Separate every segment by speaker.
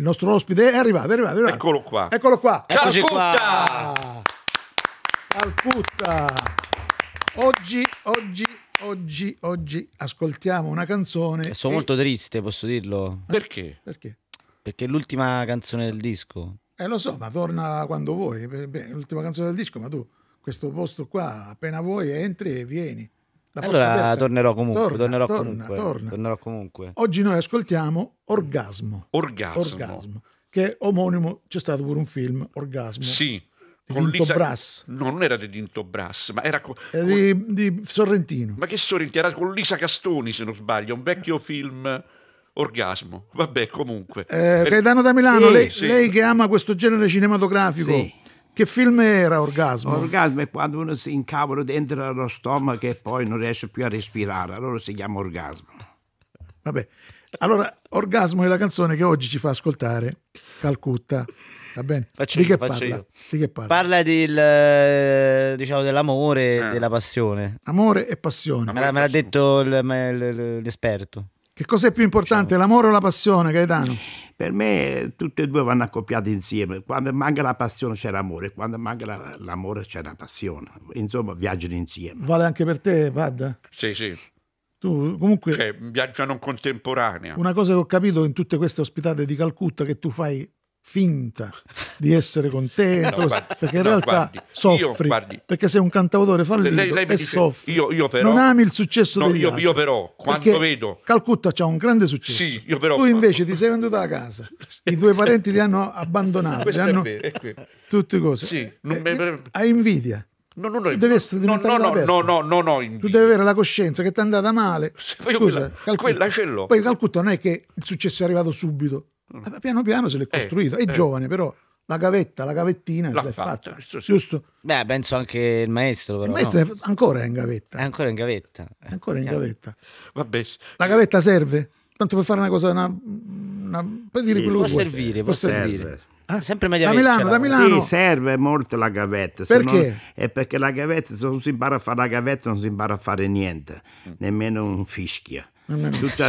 Speaker 1: Il nostro ospite è arrivato, è arrivato, è arrivato. Eccolo qua. Eccolo qua. Eccoci Calcutta. Oggi, oggi, oggi, oggi ascoltiamo una canzone. Sono e... molto
Speaker 2: triste, posso dirlo. Perché? Perché? Perché è l'ultima canzone del disco.
Speaker 1: Eh lo so, ma torna quando vuoi. L'ultima canzone del disco, ma tu questo posto qua, appena vuoi, entri e vieni allora tornerò comunque, torna, tornerò, torna, comunque torna. tornerò, comunque Oggi noi ascoltiamo Orgasmo. Orgasmo. Orgasmo. Che è omonimo, c'è stato pure un film, Orgasmo. Sì.
Speaker 3: Con Tinto Lisa... Brass. No, non era di Tinto Brass, ma era con...
Speaker 1: di, di, Sorrentino.
Speaker 3: Ma che Sorrentino? Era con Lisa Castoni, se non sbaglio, un vecchio film orgasmo. Vabbè, comunque. Eh, Gaetano da Milano, sì, lei, sì. lei, che
Speaker 1: ama questo genere cinematografico. Sì. Che film era Orgasmo?
Speaker 2: Orgasmo è quando uno si incavola dentro lo stomaco e poi non riesce più a respirare, allora si chiama orgasmo.
Speaker 1: Vabbè, allora Orgasmo è la canzone che oggi ci fa ascoltare Calcutta. Va bene? Faccio di, io, che faccio parla? di che parla?
Speaker 2: Parla del, eh, diciamo, dell'amore e eh. della passione.
Speaker 1: Amore e passione. Me
Speaker 2: l'ha, detto l'esperto.
Speaker 1: Che cosa è più importante, diciamo. l'amore o la passione, Gaetano?
Speaker 2: Per me tutte e due vanno accoppiate insieme. Quando manca la passione c'è l'amore, quando manca l'amore c'è
Speaker 3: la passione. Insomma, viaggiano insieme.
Speaker 1: Vale anche per te, Pad? Sì, sì. Tu comunque... Cioè,
Speaker 3: viaggiano in contemporanea. Una cosa
Speaker 1: che ho capito in tutte queste ospitate di Calcutta che tu fai finta di essere contento no, guardi, perché in no, realtà guardi, soffri, io, guardi, perché sei un cantautore fallito lei, lei e dice, soffri.
Speaker 3: Io, io però, non ami il successo no, degli io, altri. Io però, quando vedo...
Speaker 1: Calcutta ha un grande successo.
Speaker 3: Sì, io però, tu
Speaker 1: invece ti sei venduta a casa, i tuoi parenti ti hanno abbandonato, ti hanno... Vero, tutte cose.
Speaker 3: Sì, eh, non eh, me... Hai invidia. No, no, no, devi essere no, no, no, no, no, no, no, tu
Speaker 1: devi avere la coscienza che ti è andata male.
Speaker 3: Scusa, quella, quella ce l'ho. Poi
Speaker 1: Calcutta non è che il successo è arrivato subito eh, piano piano se l'è eh, costruito, è eh, giovane però la gavetta, la gavettina l'ha fatta, fatta. Sì, giusto?
Speaker 2: Beh, penso anche il maestro, però. Il maestro no? è ancora è in gavetta. È ancora in gavetta. È ancora in gavetta. Vabbè.
Speaker 1: La gavetta serve? Tanto per fare una cosa, una, una per dire sì, quello può servire, può servire. Serve.
Speaker 2: Eh? Sempre meglio da Milano, da Milano. Sì, serve molto la gavetta. Perché? Non, è perché la gavetta, se non si impara a fare la gavetta, non si impara a fare niente, mm. nemmeno un fischio. Nemmeno. Tutto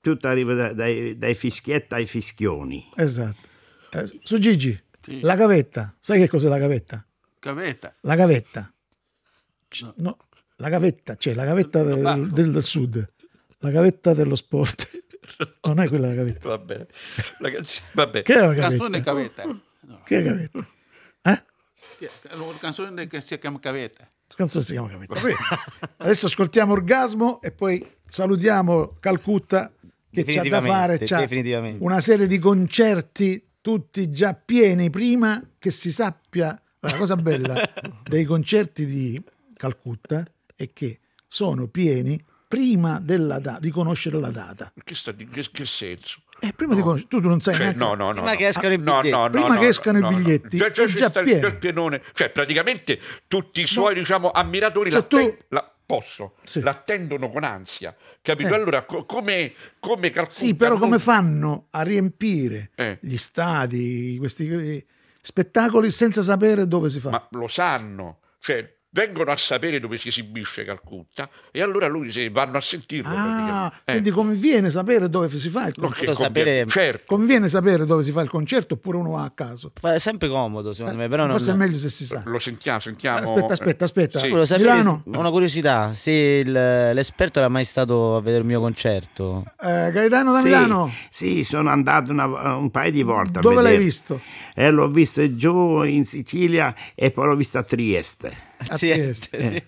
Speaker 2: tutto arriva da, dai, dai, fischietti ai fischioni. Esatto.
Speaker 1: Eh, su Gigi, sì. la gavetta, sai che cos'è la gavetta? Gavetta. La gavetta. C no. no. la gavetta, cioè la gavetta del, del, sud, la gavetta dello sport. Non è quella la gavetta.
Speaker 3: Va bene. Ragazzi, va
Speaker 1: bene. Che è la gavetta? Canzone gavetta. No. Che è gavetta? Eh? La canzone che si chiama gavetta. Canzone si chiama gavetta. Adesso ascoltiamo Orgasmo e poi salutiamo Calcutta che c'ha da fare, c'ha una serie di concerti tutti già pieni prima che si sappia la cosa bella dei concerti di Calcutta è che sono pieni prima data, di conoscere la data.
Speaker 3: Che, sta, che, che senso?
Speaker 1: Eh, prima no. di tu, tu non sai cioè, neanche... no, no, no, prima che escano i biglietti, no, no, prima che escano i biglietti cioè, cioè, già cioè, cioè, pieno. Cioè,
Speaker 3: pienone, cioè praticamente tutti i suoi diciamo, ammiratori cioè, la, tu... la posso, sì. l'attendono con ansia, capito? Eh. Allora come, come calcolano... Sì, però come
Speaker 1: fanno a riempire eh. gli stadi, questi eh, spettacoli senza sapere dove si fa? Ma
Speaker 3: lo sanno, cioè vengono a sapere dove si esibisce Calcutta e allora lui se vanno a sentirlo.
Speaker 1: Ah, eh. quindi conviene sapere dove si fa il concerto. Sapere... Certo. Conviene sapere dove si fa il concerto oppure uno va a caso.
Speaker 2: Fa sempre comodo secondo eh, me, però forse non... è meglio se si sa. Lo sentiamo, sentiamo. Aspetta, aspetta, aspetta. Sì. Sapere, una curiosità, se il, l'esperto era mai stato a vedere il mio concerto.
Speaker 1: Eh, Gaetano da sì, Milano.
Speaker 2: Sì, sono andato una, un paio di volte. Dove l'hai visto? Eh, l'ho visto giù in Sicilia e poi l'ho visto a Trieste
Speaker 3: a Trieste. sì. Eh, eh.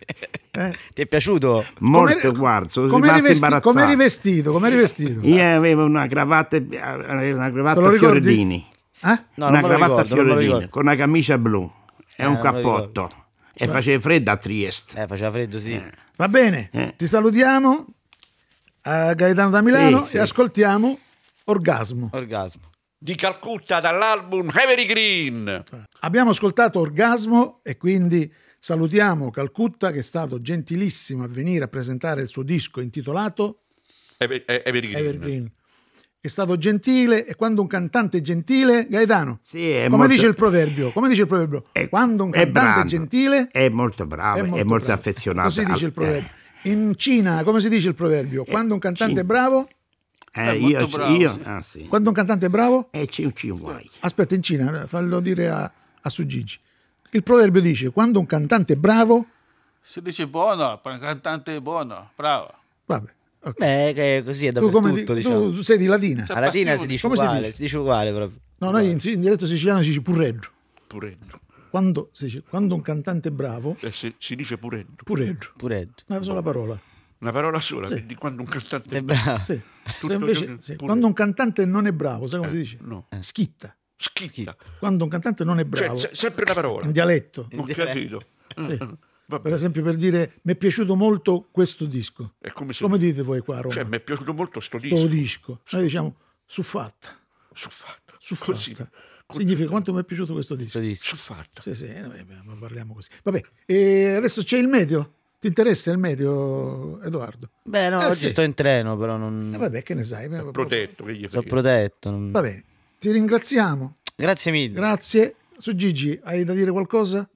Speaker 3: Eh? eh.
Speaker 2: Ti
Speaker 1: è piaciuto?
Speaker 3: Molto, come, guarda, sono come rimasto
Speaker 2: imbarazzato. Come
Speaker 1: rivestito? Come rivestito?
Speaker 2: Io avevo una cravatta, una cravatta Fioredini.
Speaker 1: Eh? No, una cravatta
Speaker 2: ricordo, Fioredini con una camicia blu e un cappotto. E faceva freddo a Trieste. Eh, faceva freddo, sì.
Speaker 1: Va bene, ti salutiamo a Gaetano da Milano sì, e ascoltiamo Orgasmo. Orgasmo
Speaker 3: di Calcutta dall'album Heavy Green.
Speaker 1: Abbiamo ascoltato Orgasmo e quindi Salutiamo Calcutta che è stato gentilissimo a venire a presentare il suo disco intitolato
Speaker 3: eh, Evergreen. Evergreen.
Speaker 1: È stato gentile e quando un cantante è gentile, Gaetano, sì, come, molto... dice il proverbio, come dice il proverbio, è, quando un cantante è, è gentile
Speaker 2: è molto bravo, è molto, molto bravo. affezionato. Così dice il proverbio.
Speaker 1: Eh. In Cina, come si dice il proverbio? Eh, quando un cantante è bravo eh, io, bravo, io sì. Ah, sì. Quando un cantante è bravo? È Aspetta, in Cina, fallo dire a, a Sugigi. Il proverbio dice, quando un cantante è bravo... Si dice buono, un cantante è buono, bravo. Vabbè. Okay.
Speaker 2: Beh, così è dappertutto, tu, diciamo. tu sei
Speaker 1: di Latina. A Latina si dice come uguale, si dice?
Speaker 2: si dice uguale proprio.
Speaker 1: No, noi in, in dialetto siciliano si dice purreggio. Purreggio. Quando, quando, un cantante è
Speaker 3: bravo eh, si, si, dice pureggio pureggio pureggio una sola parola una parola sola sì. di quando un cantante è bravo sì.
Speaker 1: invece, sì. quando un cantante non è bravo sai come eh, si dice
Speaker 3: no. schitta Schitta.
Speaker 1: Quando un cantante non è cioè, bravo. Cioè,
Speaker 3: sempre la parola. In dialetto. In Ho capito. Sì. Mm, mm.
Speaker 1: Per esempio per dire mi è piaciuto molto questo disco. È Come, se... come, dite voi qua a Roma? Cioè, mi
Speaker 3: è piaciuto molto questo disco. Sto disco.
Speaker 1: Noi diciamo suffatta. Suffatta. Suffatta. Così. Significa quanto mi è piaciuto questo disco. Questo disco. Suffatta. Sì, sì, eh, ma parliamo così. Vabbè, e adesso c'è il medio. Ti interessa il medio, Edoardo? Beh, no, eh, oggi sì. sto
Speaker 2: in treno, però non... Eh, vabbè, che ne sai?
Speaker 1: Sono
Speaker 3: eh, protetto, che gli Sono
Speaker 2: protetto. Non... Va bene.
Speaker 1: Ti ringraziamo. Grazie mille. Grazie. Su Gigi, hai da dire qualcosa?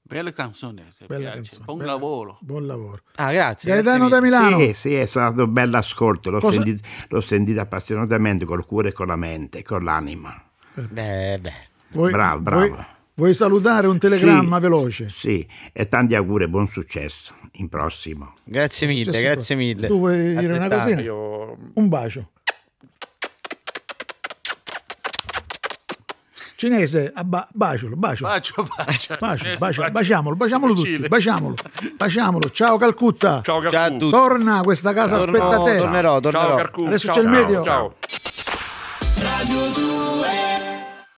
Speaker 1: Bella canzone, bella canzone. Buon bella, lavoro. Buon lavoro. Ah, grazie. Gaetano da Milano. Sì, sì, è
Speaker 2: stato un bel ascolto. L'ho sentito, l'ho sentito appassionatamente col cuore e con la mente con l'anima.
Speaker 1: Eh. Beh, beh. Voi, bravo, bravo. Voi, vuoi salutare un telegramma sì, veloce?
Speaker 2: Sì, e tanti auguri buon successo in prossimo. Grazie mille, successo grazie mille. Tu vuoi
Speaker 1: dire una cosina? Un bacio. cinese, abba, bacialo, bacialo. Bacio, bacio, bacio, bacio, baciamolo, baciamolo tutti, baciamolo, baciamolo. Ciao Calcutta. Ciao Calcutta. Ciao a tutti. Torna, questa casa torno, aspetta te. Tornerò, tornerò. Ciao, Adesso ciao, c'è il medio. Ciao.
Speaker 3: Radio
Speaker 2: 2